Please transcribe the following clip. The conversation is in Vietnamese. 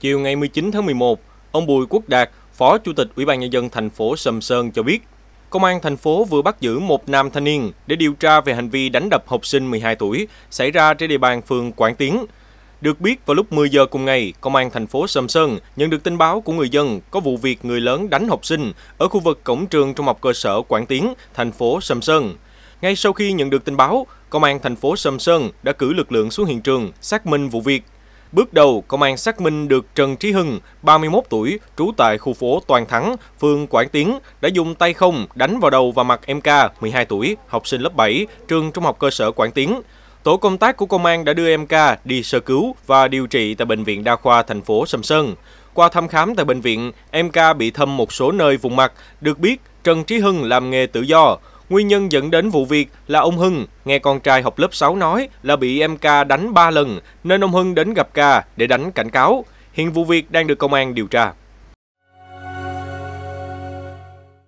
Chiều ngày 19 tháng 11, ông Bùi Quốc Đạt, Phó Chủ tịch Ủy ban Nhân dân thành phố Sầm Sơn cho biết, Công an thành phố vừa bắt giữ một nam thanh niên để điều tra về hành vi đánh đập học sinh 12 tuổi xảy ra trên địa bàn phường Quảng Tiến. Được biết vào lúc 10 giờ cùng ngày, Công an thành phố Sầm Sơn nhận được tin báo của người dân có vụ việc người lớn đánh học sinh ở khu vực cổng trường trung học cơ sở Quảng Tiến, thành phố Sầm Sơn. Ngay sau khi nhận được tin báo, Công an thành phố Sầm Sơn đã cử lực lượng xuống hiện trường xác minh vụ việc Bước đầu, công an xác minh được Trần Trí Hưng, 31 tuổi, trú tại khu phố Toàn Thắng, phường Quảng Tiến, đã dùng tay không đánh vào đầu và mặt em K, 12 tuổi, học sinh lớp 7, trường trung học cơ sở Quảng Tiến. Tổ công tác của công an đã đưa em K đi sơ cứu và điều trị tại Bệnh viện Đa khoa thành phố Sầm Sơn. Qua thăm khám tại bệnh viện, em K bị thâm một số nơi vùng mặt. Được biết, Trần Trí Hưng làm nghề tự do. Nguyên nhân dẫn đến vụ việc là ông Hưng nghe con trai học lớp 6 nói là bị em Ca đánh 3 lần nên ông Hưng đến gặp Ca để đánh cảnh cáo. Hiện vụ việc đang được công an điều tra.